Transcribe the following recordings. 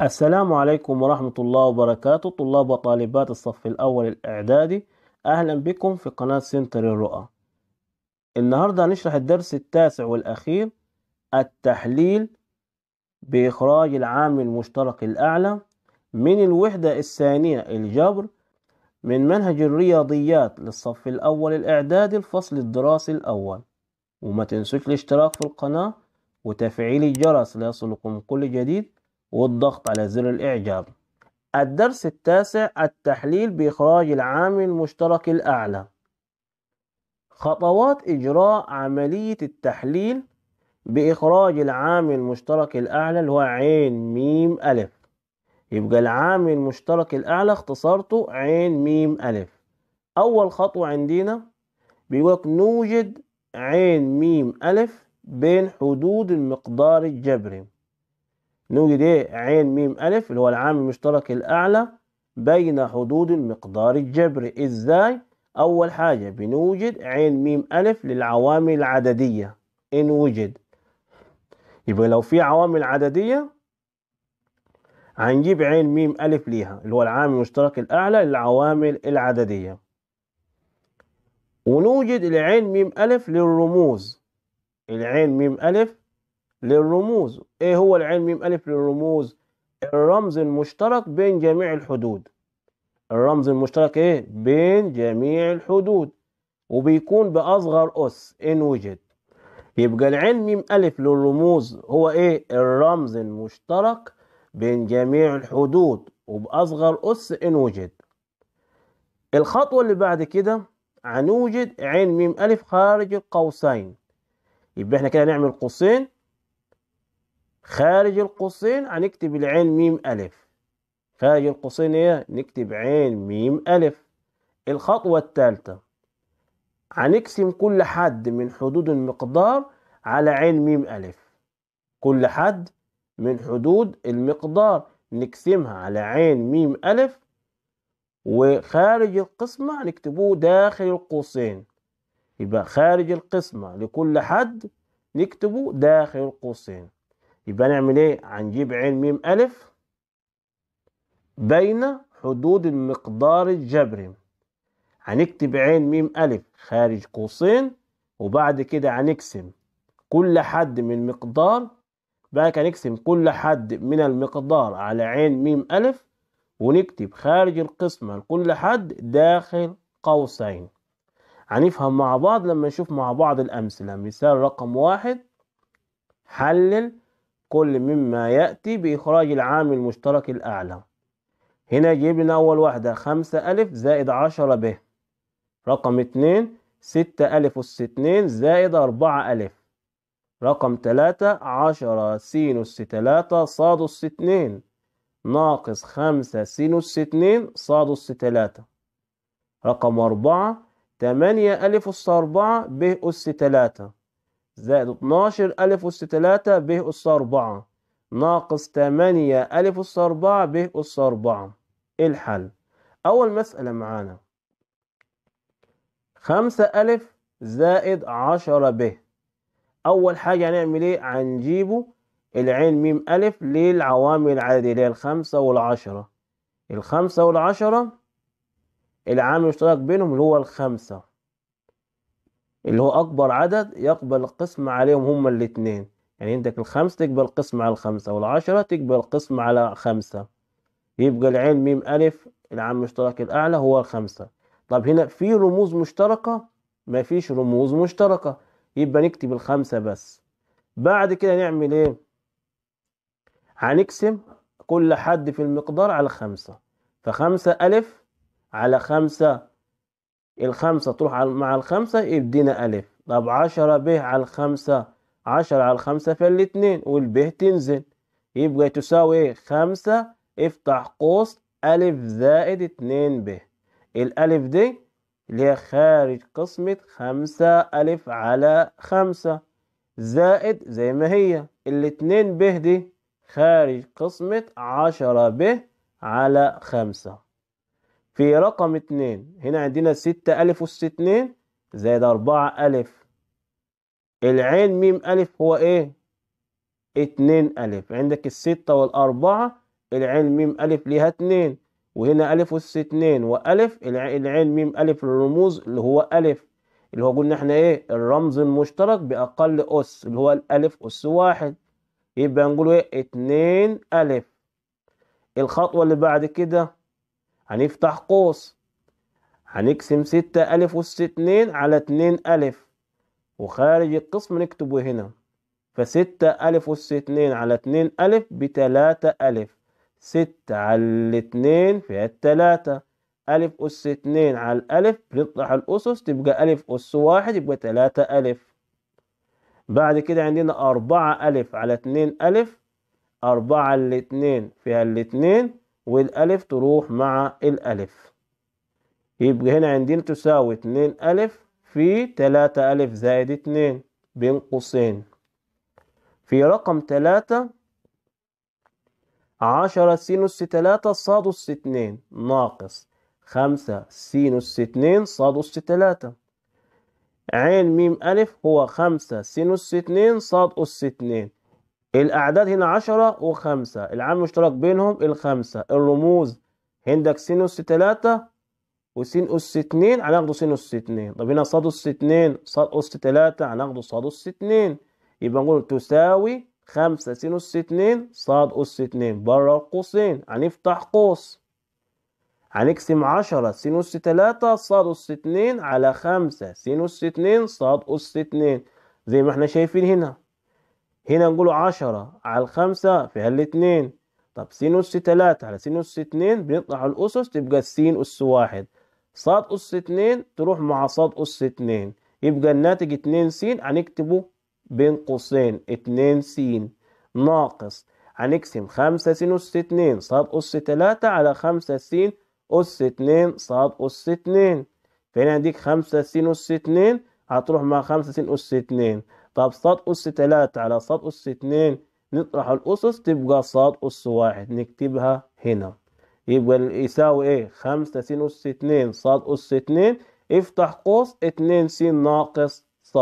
السلام عليكم ورحمة الله وبركاته طلاب وطالبات الصف الأول الإعدادي أهلا بكم في قناة سنتر الرؤى النهاردة هنشرح الدرس التاسع والأخير التحليل بإخراج العامل المشترك الأعلى من الوحدة الثانية الجبر من منهج الرياضيات للصف الأول الإعدادي الفصل الدراسي الأول وما تنسوش الاشتراك في القناة وتفعيل الجرس ليصلكم كل جديد والضغط على زر الإعجاب الدرس التاسع التحليل بإخراج العامل المشترك الأعلى خطوات إجراء عملية التحليل بإخراج العامل المشترك الأعلى اللي هو عين ميم ألف يبقى العامل المشترك الأعلى اختصرته عين ميم ألف أول خطوة عندنا بيقولك نوجد عين ميم ألف بين حدود المقدار الجبري نوجد ايه عين ميم ألف اللي هو العام المشترك الأعلى بين حدود المقدار الجبر ازاي أول حاجة بنوجد عين ميم ألف للعوامل العددية إن وجد يبقى لو في عوامل عددية هنجيب عين ميم ألف ليها اللي هو العامل المشترك الأعلى للعوامل العددية ونوجد العين ميم ألف للرموز العين ميم ألف للرموز ايه هو العين ميم الف للرموز الرمز المشترك بين جميع الحدود الرمز المشترك ايه بين جميع الحدود وبيكون باصغر اس ان وجد يبقى العين ميم الف للرموز هو ايه الرمز المشترك بين جميع الحدود وباصغر اس ان وجد الخطوه اللي بعد كده هنوجد عين ميم الف خارج القوسين يبقى احنا كده نعمل قوسين خارج القوسين هنكتب العين ميم ألف خارج القوسين ايه نكتب عين ميم ألف الخطوة الثالثة هنقسم كل حد من حدود المقدار على عين ميم ألف كل حد من حدود المقدار نقسمها على عين ميم ألف وخارج القسمة نكتبه داخل القوسين يبقى خارج القسمة لكل حد نكتبه داخل القوسين يبقى نعمل ايه هنجيب عين ميم ألف بين حدود المقدار الجبري هنكتب عين ميم ألف خارج قوسين وبعد كده هنقسم كل حد من مقدار بقى هنقسم كل حد من المقدار على عين ميم ألف ونكتب خارج القسمة لكل حد داخل قوسين هنفهم مع بعض لما نشوف مع بعض الأمثلة مثال رقم واحد حلل كل مما يأتي بإخراج العام المشترك الأعلى هنا جبنا لنا أول واحدة خمسة ألف زائد عشرة ب رقم اتنين ستة ألف أس اتنين زائد أربعة ألف رقم تلاتة عشرة س أس تلاتة ص أس اتنين ناقص خمسة س أس اتنين ص أس تلاتة رقم أربعة تمانية ألف أس أربعة ب أس تلاتة زائد 12 ألف أس 3 ب أس 4 ناقص 8 ألف أس 4 ب أس 4 إيه الحل أول مسألة معانا 5 ألف زائد 10 ب أول حاجة هنعمل إيه؟ هنجيبه العين ميم ألف للعوامل العددية اللي هي الخمسة والعشرة الخمسة والعشرة العامل المشترك بينهم اللي هو الخمسة اللي هو اكبر عدد يقبل القسم عليهم هما الاثنين يعني عندك الخمس تقبل قسم على الخمسة والعشرة تقبل قسم على خمسة يبقى العين ميم ألف العام المشترك الأعلى هو الخمسة طب هنا في رموز مشتركة مفيش رموز مشتركة يبقى نكتب الخمسة بس بعد كده نعمل ايه هنقسم كل حد في المقدار على خمسة فخمسة ألف على خمسة الخمسة تروح مع الخمسة يدينا ألف طب عشرة ب على الخمسة عشرة على الخمسة الاتنين والب تنزل يبقى تساوي ايه خمسة افتح قوس ألف زائد اتنين ب الألف دي اللي هي خارج قسمة خمسة ألف على خمسة زائد زي ما هي الاتنين ب دي خارج قسمة عشرة ب على خمسة في رقم اتنين هنا عندنا ستة ألف أس اتنين زائد أربعة ألف العين ميم ألف هو إيه؟ اتنين ألف عندك الستة والأربعة العين ميم ألف ليها اتنين وهنا ألف أس اتنين وألف العين ميم ألف الرموز اللي هو ألف اللي هو قلنا احنا ايه الرمز المشترك بأقل أس اللي هو الألف أس واحد يبقى نقول ايه اتنين ألف الخطوة اللي بعد كده هنفتح قوس هنقسم ستة ألف أس اتنين على اتنين ألف وخارج القسم نكتبه هنا فستة ألف أس اتنين على اتنين ألف بتلاتة ألف ستة على اتنين فيها التلاتة ألف أس اتنين على الألف بنطلع الأسس تبقى ألف أس واحد يبقى تلاتة ألف بعد كده عندنا أربعة ألف على اتنين ألف أربعة على الاتنين فيها الاتنين والألف تروح مع الألف يبقى هنا عندنا تساوي اتنين ألف في تلاتة ألف زائد اتنين بين قوسين في رقم تلاتة عشرة سينوس تلاتة صادوس أس اتنين ناقص خمسة سينوس اتنين صادوس أس تلاتة عين ميم ألف هو خمسة سينوس اتنين صادوس أس اتنين الأعداد هنا عشرة وخمسة العامل المشترك بينهم الخمسة الرموز عندك سينوس أس تلاتة وسين أس اتنين هناخده سين أس اتنين طب هنا ص أس اتنين ص أس تلاتة هناخده ص أس اتنين يبقى نقول تساوي خمسة سين أس اتنين ص أس اتنين بره القوسين هنفتح قوس هنقسم عشرة سين أس تلاتة ص أس اتنين على خمسة سين أس اتنين ص أس اتنين زي ما احنا شايفين هنا هنا نقول عشرة على الخمسة فيها الاتنين طب سين أس تلاتة على سين أس اتنين بنطلع الأسس تبقى س أس واحد ص أس اتنين تروح مع ص أس اتنين يبقى الناتج اتنين س هنكتبه بين قوسين اتنين س ناقص هنقسم خمسة س أس اتنين ص أس تلاتة على خمسة س أس اتنين ص أس اتنين فهنا هديك خمسة س أس اتنين هتروح مع خمسة س أس اتنين طب ص أس تلاتة على ص أس اتنين نطرح الأسس تبقى ص أس واحد نكتبها هنا يبقى يساوي إيه خمسة س أس اتنين ص أس اتنين افتح قوس اتنين س ناقص ص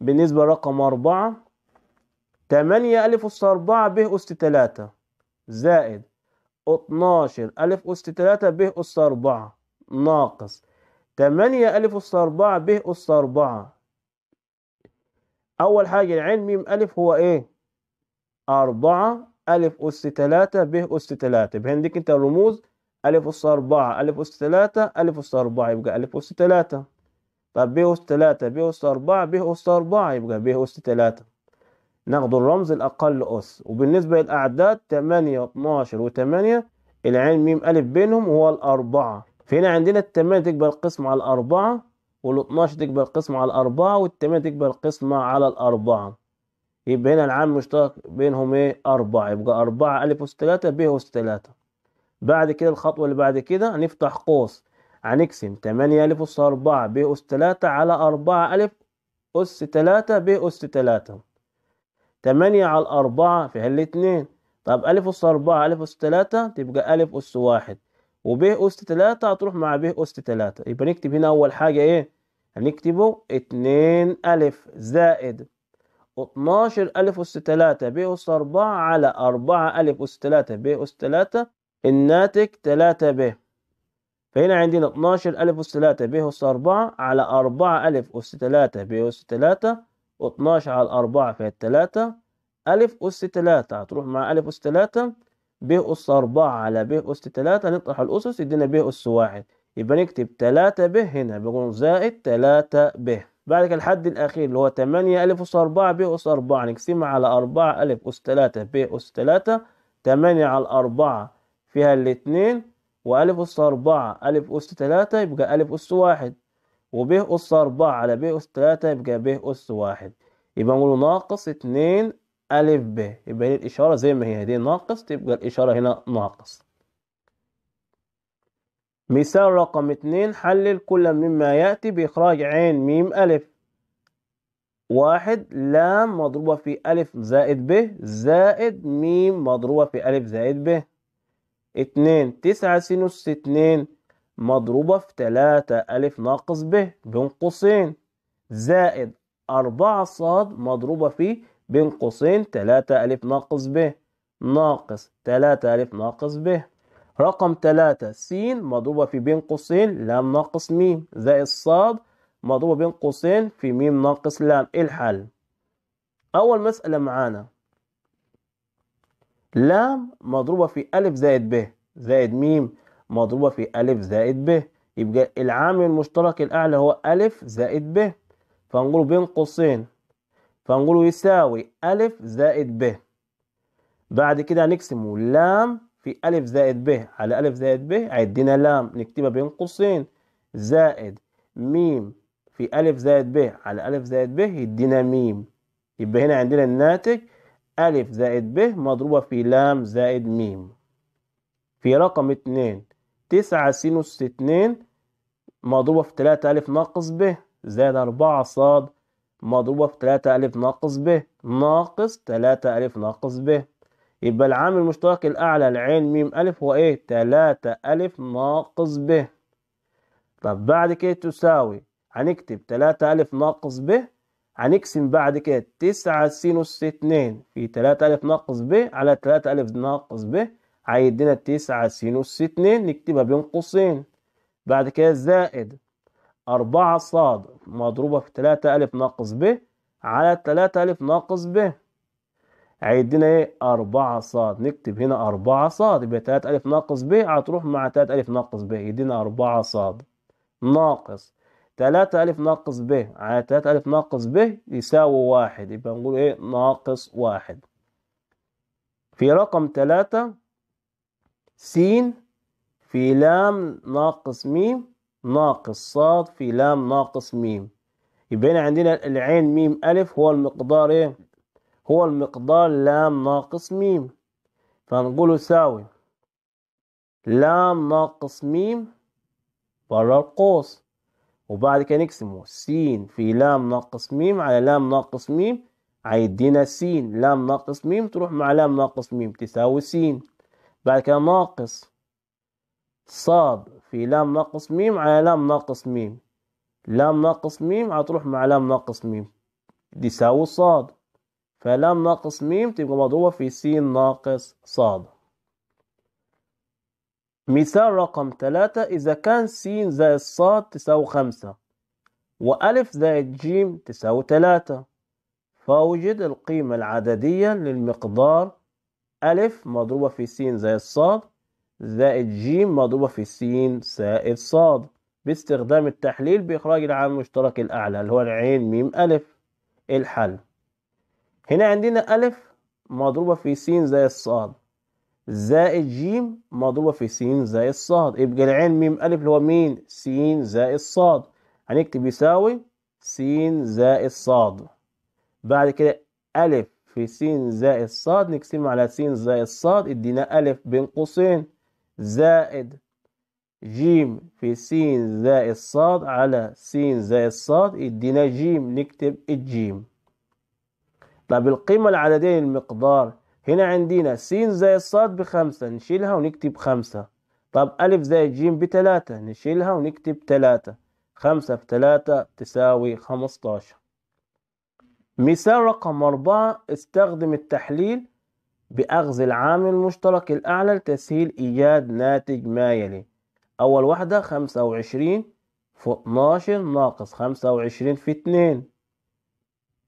بالنسبة رقم أربعة تمانية أ أس أربعة ب أس تلاتة زائد اتناشر أ أس تلاتة ب أس أربعة ناقص تمانية أ أس أربعة ب أس أربعة أول حاجة العين ميم ألف هو إيه؟ أربعة ألف أس تلاتة ب أس تلاتة يبقى أنت الرموز ألف أس أربعة ألف أس تلاتة ألف أس أربعة يبقى ألف أس تلاتة طب ب أس تلاتة ب أس أربعة ب أس أربعة يبقى ب أس تلاتة ناخد الرمز الأقل أس وبالنسبة للأعداد تمانية واتناشر وتمانية العين ميم ألف بينهم هو الأربعة فهنا عندنا التمانية تقبل قسم على الأربعة وال12 تكبر القسمة على الأربعة والتمانية تكبر القسمة على الأربعة يبقى هنا العام مشترك بينهم ايه أربعة يبقى أربعة أ أس تلاتة ب أس تلاتة بعد كده الخطوة اللي بعد كده هنفتح قوس هنقسم تمانية أ أس أربعة ب أس تلاتة على أربعة أ أس تلاتة ب أس تلاتة تمانية على الأربعة فيها الاتنين طب أ أس أربعة أ أس تلاتة تبقى أ أس واحد و ب أس تلاتة هتروح مع ب أس تلاتة يبقى نكتب هنا أول حاجة إيه؟ هنكتبه اتنين أ زائد اتناشر أ أس تلاتة ب أس أربعة على أربعة أ أس تلاتة ب أس تلاتة الناتج تلاتة ب فهنا عندنا اتناشر أ أس تلاتة ب أس أربعة على أربعة أ أس تلاتة ب أس تلاتة اتناشر على أربعة فيها تلاتة أ أس تلاتة هتروح مع أ أس تلاتة ب أس أربعة على ب أس تلاتة نطرح الأسس يدينا ب أس واحد يبقى نكتب تلاتة ب هنا بنقول زائد تلاتة ب بعد كده الحد الأخير اللي هو تمانية ألف أس أربعة ب أس أربعة نقسمها على أربعة ألف أس تلاتة ب أس تلاتة تمانية على أربعة فيها الاتنين وألف أس أربعة ألف أس تلاتة يبقى ألف أس واحد وب أس أربعة على ب أس تلاتة يبقى ب أس واحد يبقى نقول ناقص اتنين ألف ب يبقى الإشارة زي ما هي دي ناقص تبقى الإشارة هنا ناقص مثال رقم اتنين حلل كل مما يأتي بإخراج عين ميم ألف واحد لام مضروبة في ألف زائد ب زائد ميم مضروبة في ألف زائد ب اتنين تسعة سينوس اتنين مضروبة في تلاتة ألف ناقص ب بين قوسين زائد أربعة صاد مضروبة في بين قوسين 3 ألف ناقص ب ناقص 3 ألف ناقص ب رقم 3 س مضروبة في بين قوسين لام ناقص م زائد صاد مضروبة بين قوسين في م ناقص لام إيه الحل أول مسألة معانا لام مضروبة في ألف زائد ب زائد م مضروبة في ألف زائد ب يبقى العامل المشترك الأعلى هو ألف زائد ب فنقول بين قوسين فنقوله يساوي ألف زائد ب بعد كده هنقسمه لام في ألف زائد ب على ألف زائد ب هيدينا لام نكتبها بين قوسين زائد ميم في ألف زائد ب على ألف زائد ب يدينا ميم يبقى هنا عندنا الناتج ألف زائد ب مضروبة في لام زائد ميم في رقم اتنين تسعة سينوس اتنين مضروبة في تلاتة ألف ناقص ب زائد أربعة صاد مضروبة في 3 ألف ناقص ب ناقص 3 ألف ناقص ب يبقى العامل المشترك الأعلى العين ميم ألف هو إيه؟ 3 ألف ناقص ب طب بعد كده تساوي هنكتب 3 ألف ناقص ب هنقسم بعد كده 9 سينوس 2 في 3 ألف ناقص ب على 3 ألف ناقص ب هيدينا 9 سينوس 2 نكتبها بين قوسين بعد كده زائد أربعة صاد مضروبة في تلاتة ألف ناقص ب على تلاتة ألف ناقص ب هيدينا إيه أربعة صاد نكتب هنا أربعة صاد يبقى تلاتة ألف ناقص ب هتروح مع تلاتة ألف ناقص ب يدينا أربعة صاد ناقص تلاتة ألف ناقص ب على تلاتة ألف ناقص ب يساوي واحد يبقى نقول إيه ناقص واحد في رقم تلاتة س في لام ناقص ميم ناقص صاد في لام ناقص ميم يبقى عندنا العين ميم ألف هو المقدار إيه؟ هو المقدار لام ناقص ميم فنقول يساوي لام ناقص ميم بره القوس وبعد كده نقسمه س في لام ناقص ميم على لام ناقص ميم هيدينا س لام ناقص ميم تروح مع لام ناقص ميم تساوي س بعد كده ناقص صاد في لام ناقص ميم على لام ناقص ميم لام ناقص ميم هتروح مع لام ناقص ميم دي يساوي صاد فلام ناقص ميم تبقى مضروبة في س ناقص صاد مثال رقم ثلاثة إذا كان س زائد صاد تساوي خمسة وألف زائد جيم تساوي ثلاثة فأوجد القيمة العددية للمقدار ألف مضروبة في س زائد صاد زائد ج مضروبة في س زائد ص باستخدام التحليل بإخراج العامل المشترك الأعلى اللي هو العين ميم ألف إيه الحل هنا عندنا ألف مضروبة في س زائد ص زائد ج مضروبة في س زائد ص يبقى العين ميم ألف اللي هو مين س زائد ص هنكتب يساوي س زائد ص بعد كده ألف في س زائد ص نقسمها على س زائد ص ادينا ألف بين قوسين زائد جيم في سين زائد صاد على سين زائد صاد يدينا جيم نكتب الجيم طب القيمة العددية المقدار هنا عندنا سين زائد صاد بخمسة نشيلها ونكتب خمسة طب ألف زائد جيم بتلاتة نشيلها ونكتب تلاتة خمسة في تلاتة تساوي خمستاشر مثال رقم أربعة استخدم التحليل بأخذ العامل المشترك الأعلى لتسهيل إيجاد ناتج ما يلي أول واحدة خمسة وعشرين فوق اتناشر ناقص خمسة وعشرين في اتنين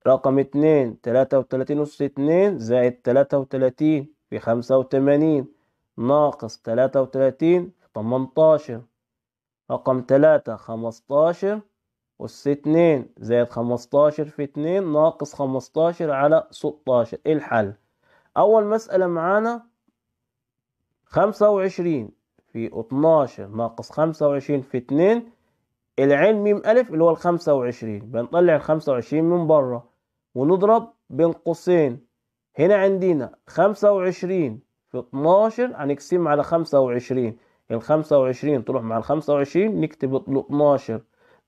رقم اتنين تلاتة وتلاتين أس اتنين زائد تلاتة وتلاتين في خمسة وتمانين ناقص تلاتة وتلاتين في تمنتاشر رقم تلاتة خمستاشر أس اتنين زائد خمستاشر في اتنين ناقص خمستاشر على ستاشر إيه الحل أول مسألة معانا خمسة وعشرين في اتناشر ناقص خمسة وعشرين في اتنين العين ميم ألف اللي هو الخمسة وعشرين بنطلع الخمسة وعشرين من برا ونضرب بين قوسين هنا عندنا خمسة وعشرين في اتناشر هنقسم على خمسة وعشرين الخمسة وعشرين تروح مع الخمسة وعشرين نكتب اتناشر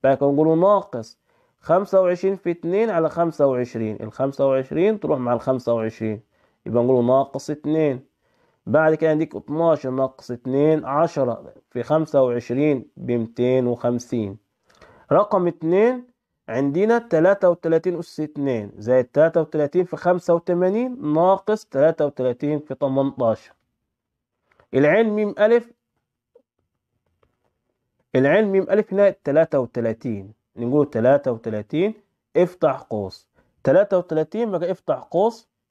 بعد كده نقول ناقص خمسة وعشرين في اتنين على خمسة وعشرين الخمسة وعشرين تروح مع الخمسة وعشرين يبقى نقول ناقص اتنين بعد كده اديك اتناشر ناقص اتنين عشرة في خمسة وعشرين بمتين وخمسين رقم اتنين عندنا تلاتة وتلاتين أس اتنين زائد تلاتة وتلاتين في خمسة وتمانين ناقص تلاتة وتلاتين في تمنتاشر العين ميم ألف العين ميم ألف هنا تلاتة وتلاتين نقول تلاتة وتلاتين افتح قوس تلاتة وتلاتين بقى افتح قوس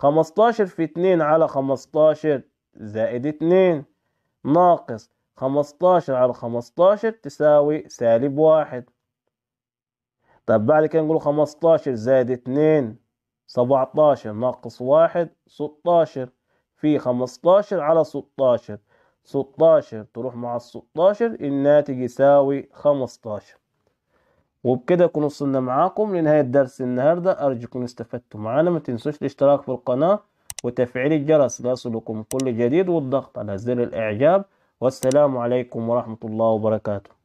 15 في 2 على 15 زائد 2 ناقص 15 على 15 تساوي سالب واحد طب بعد كده نقول 15 زائد 2 17 ناقص واحد 16 في 15 على 16 16 تروح مع الستاشر الناتج يساوي 15 وبكده نكون وصلنا معاكم لنهاية درس النهاردة أرجو تكونوا استفدتوا معنا ما تنسوش الاشتراك في القناة وتفعيل الجرس ليصلكم كل جديد والضغط على زر الإعجاب والسلام عليكم ورحمة الله وبركاته